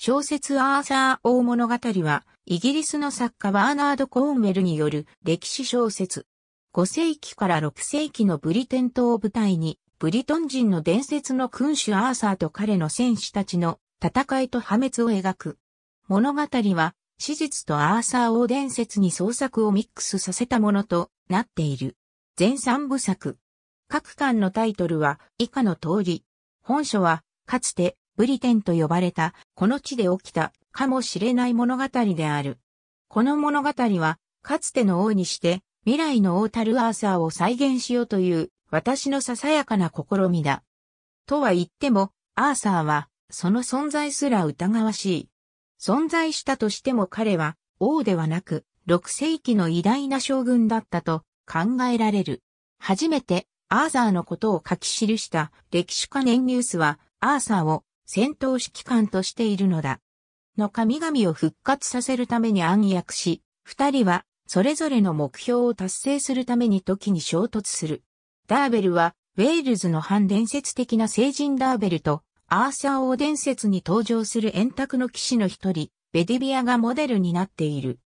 小説アーサー王物語は、イギリスの作家バーナード・コーンウェルによる歴史小説。5世紀から6世紀のブリテン島を舞台に、ブリトン人の伝説の君主アーサーと彼の戦士たちの戦いと破滅を描く。物語は、史実とアーサー王伝説に創作をミックスさせたものとなっている。全三部作。各巻のタイトルは以下の通り。本書は、かつてブリテンと呼ばれた、この地で起きたかもしれない物語である。この物語は、かつての王にして、未来の王たるアーサーを再現しようという、私のささやかな試みだ。とは言っても、アーサーは、その存在すら疑わしい。存在したとしても彼は、王ではなく、6世紀の偉大な将軍だったと考えられる。初めて、アーサーのことを書き記した歴史家年ニュースは、アーサーを戦闘指揮官としているのだ。の神々を復活させるために暗躍し、二人はそれぞれの目標を達成するために時に衝突する。ダーベルは、ウェールズの反伝説的な聖人ダーベルと、アーサー王伝説に登場する円卓の騎士の一人、ベディビアがモデルになっている。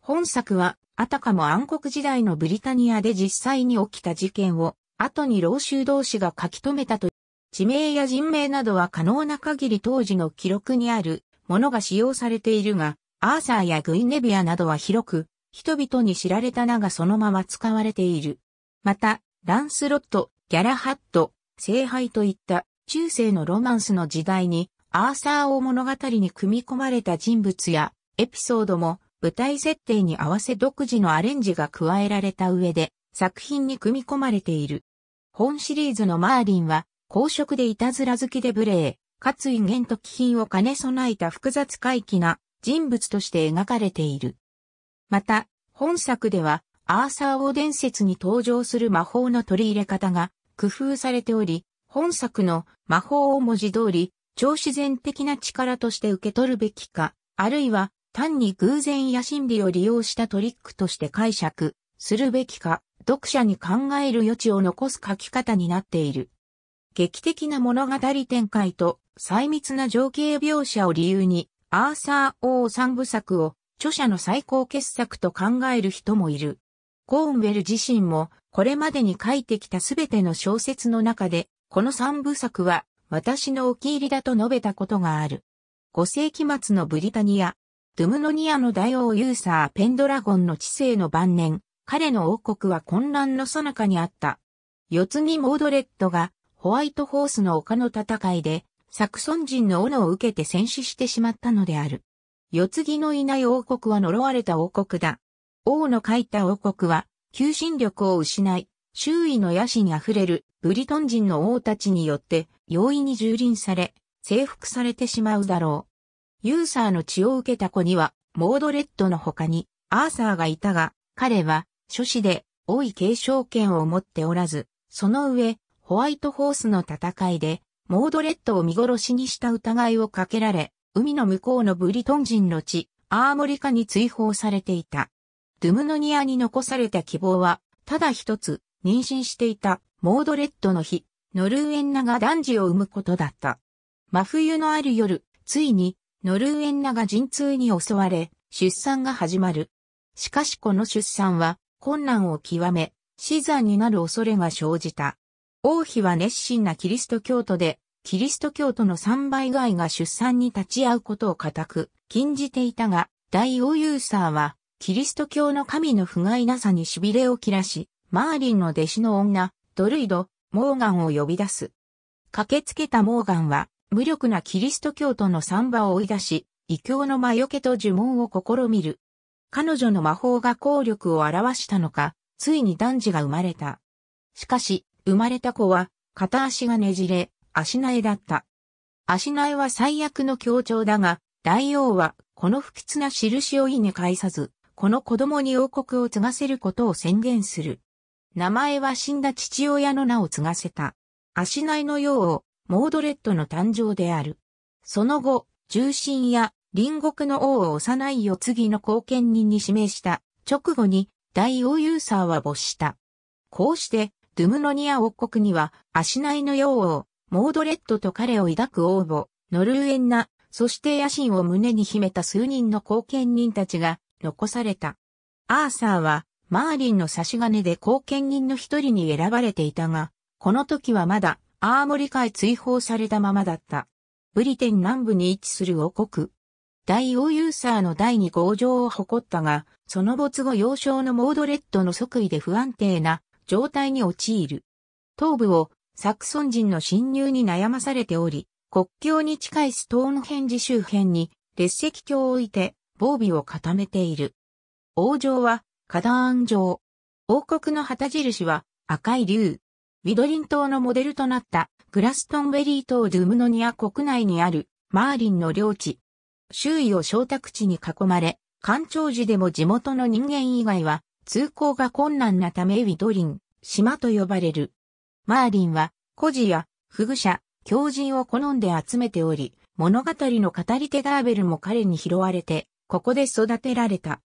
本作は、あたかも暗黒時代のブリタニアで実際に起きた事件を、後に老衆同士が書き留めたと地名や人名などは可能な限り当時の記録にあるものが使用されているが、アーサーやグイネビアなどは広く、人々に知られた名がそのまま使われている。また、ランスロット、ギャラハット、聖杯といった中世のロマンスの時代に、アーサーを物語に組み込まれた人物やエピソードも舞台設定に合わせ独自のアレンジが加えられた上で作品に組み込まれている。本シリーズのマーリンは公職でいたずら好きで無礼、かつ威厳と気品を兼ね備えた複雑怪奇な人物として描かれている。また、本作では、アーサー王伝説に登場する魔法の取り入れ方が工夫されており、本作の魔法を文字通り、超自然的な力として受け取るべきか、あるいは単に偶然や心理を利用したトリックとして解釈するべきか、読者に考える余地を残す書き方になっている。劇的な物語展開と細密な情景描写を理由に、アーサー王三部作を著者の最高傑作と考える人もいる。コーンウェル自身もこれまでに書いてきたすべての小説の中で、この三部作は私のお気入りだと述べたことがある。5世紀末のブリタニア、ドゥムノニアの大王ユーサー・ペンドラゴンの知性の晩年、彼の王国は混乱の最中にあった。四つにモードレッドがホワイトホースの丘の戦いで、サクソン人の斧を受けて戦死してしまったのである。世継ぎのいない王国は呪われた王国だ。王の書いた王国は、求心力を失い、周囲の野心あふれるブリトン人の王たちによって容易に蹂躙され、征服されてしまうだろう。ユーサーの血を受けた子には、モードレッドの他にアーサーがいたが、彼は、諸子で王位継承権を持っておらず、その上、ホワイトホースの戦いで、モードレッドを見殺しにした疑いをかけられ、海の向こうのブリトン人の地、アーモリカに追放されていた。ドゥムノニアに残された希望は、ただ一つ、妊娠していた、モードレッドの日、ノルウェンナが男児を産むことだった。真冬のある夜、ついに、ノルウェンナが陣痛に襲われ、出産が始まる。しかしこの出産は、困難を極め、死産になる恐れが生じた。王妃は熱心なキリスト教徒で、キリスト教徒の三倍外が出産に立ち会うことを固く禁じていたが、大王ユーサーは、キリスト教の神の不甲斐なさに痺れを切らし、マーリンの弟子の女、ドルイド、モーガンを呼び出す。駆けつけたモーガンは、無力なキリスト教徒の三婆を追い出し、異教の魔除けと呪文を試みる。彼女の魔法が効力を表したのか、ついに男児が生まれた。しかし、生まれた子は、片足がねじれ、足苗だった。足苗は最悪の強調だが、大王は、この不吉な印を意に返さず、この子供に王国を継がせることを宣言する。名前は死んだ父親の名を継がせた。足苗のようを、モードレッドの誕生である。その後、重臣や隣国の王を幼い世継ぎの貢献人に指名した直後に大王ユーサーは没した。こうしてドゥムノニア王国には、足内の妖王、モードレッドと彼を抱く王母、ノルウェンナ、そして野心を胸に秘めた数人の後見人たちが残された。アーサーは、マーリンの差し金で後見人の一人に選ばれていたが、この時はまだ、アーモリ海追放されたままだった。ブリテン南部に位置する王国。大王ユーサーの第二号城を誇ったが、その没後幼少のモードレッドの即位で不安定な状態に陥る。東部をサクソン人の侵入に悩まされており、国境に近いストーンヘンジ周辺に列石橋を置いて防備を固めている。王城は火壇城。王国の旗印は赤い竜。ウィドリン島のモデルとなったグラストンベリー島ドゥムノニア国内にあるマーリンの領地。周囲を小宅地に囲まれ、干潮時でも地元の人間以外は通行が困難なためウィドリン、島と呼ばれる。マーリンは、孤児や、不具者、狂人を好んで集めており、物語の語り手ガーベルも彼に拾われて、ここで育てられた。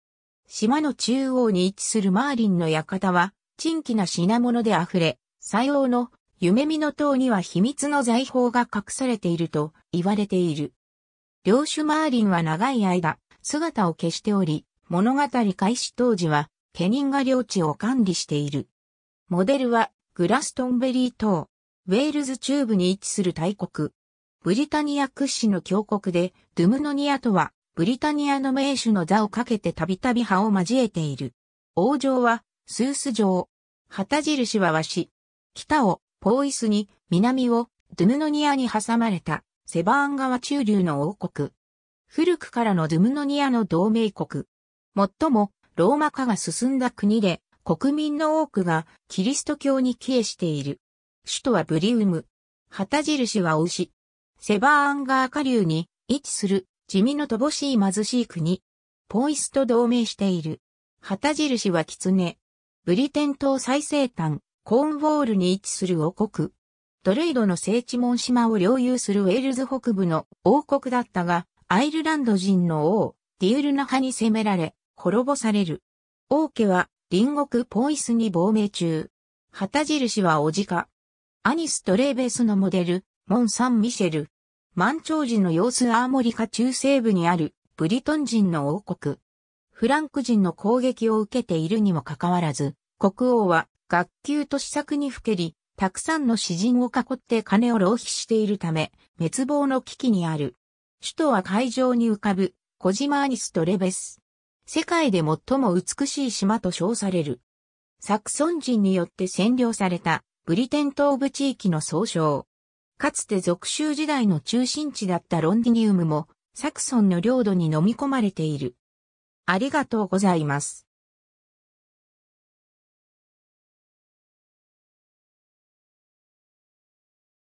島の中央に位置するマーリンの館は、珍奇な品物で溢れ、最王の夢見の塔には秘密の財宝が隠されていると言われている。領主マーリンは長い間、姿を消しており、物語開始当時はケニンが領地を管理している。モデルはグラストンベリー島、ウェールズ中部に位置する大国。ブリタニア屈指の峡谷で、ドゥムノニアとは、ブリタニアの名手の座をかけてたびたび葉を交えている。王城は、スース城。旗印は和紙。北を、ポーイスに、南を、ドゥムノニアに挟まれた、セバーン川中流の王国。古くからのドゥムノニアの同盟国。最もローマ化が進んだ国で、国民の多くがキリスト教に帰依している。首都はブリウム。旗印は牛。セバーアンガー下流に位置する地味の乏しい貧しい国。ポイスと同盟している。旗印は狐。ブリテン島最西端、コーンウォールに位置する王国。ドレイドの聖地門島を領有するウェールズ北部の王国だったが、アイルランド人の王、ディウルナ派に攻められ、滅ぼされる。王家は隣国ポイスに亡命中。旗印はおじか。アニス・トレーベスのモデル、モン・サン・ミシェル。満潮時の様子アーモリカ中西部にあるブリトン人の王国。フランク人の攻撃を受けているにもかかわらず、国王は学級と施策にふけり、たくさんの詩人を囲って金を浪費しているため、滅亡の危機にある。首都は海上に浮かぶ、小島アニストレベス。世界で最も美しい島と称される。サクソン人によって占領されたブリテン東部地域の総称。かつて属州時代の中心地だったロンディニウムもサクソンの領土に飲み込まれている。ありがとうございます。